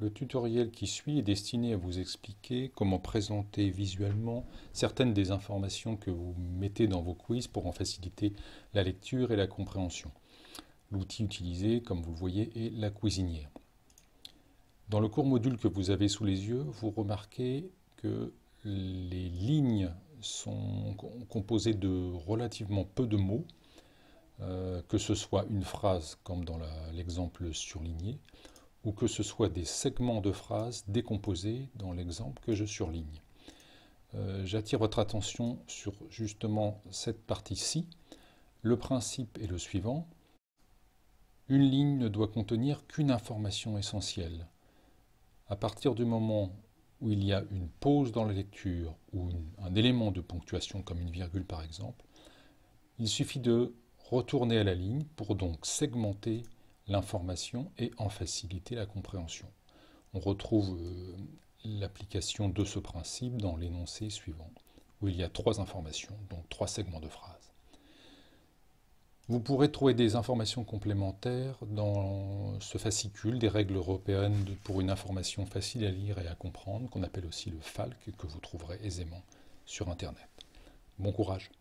Le tutoriel qui suit est destiné à vous expliquer comment présenter visuellement certaines des informations que vous mettez dans vos quiz pour en faciliter la lecture et la compréhension. L'outil utilisé, comme vous le voyez, est la cuisinière. Dans le court module que vous avez sous les yeux, vous remarquez que les lignes sont composées de relativement peu de mots, euh, que ce soit une phrase comme dans l'exemple surligné, ou que ce soit des segments de phrases décomposés dans l'exemple que je surligne. Euh, j'attire votre attention sur justement cette partie-ci. Le principe est le suivant. Une ligne ne doit contenir qu'une information essentielle. À partir du moment où il y a une pause dans la lecture ou un élément de ponctuation comme une virgule par exemple, il suffit de retourner à la ligne pour donc segmenter l'information et en faciliter la compréhension. On retrouve euh, l'application de ce principe dans l'énoncé suivant, où il y a trois informations, donc trois segments de phrase. Vous pourrez trouver des informations complémentaires dans ce fascicule des règles européennes pour une information facile à lire et à comprendre, qu'on appelle aussi le FALC, que vous trouverez aisément sur Internet. Bon courage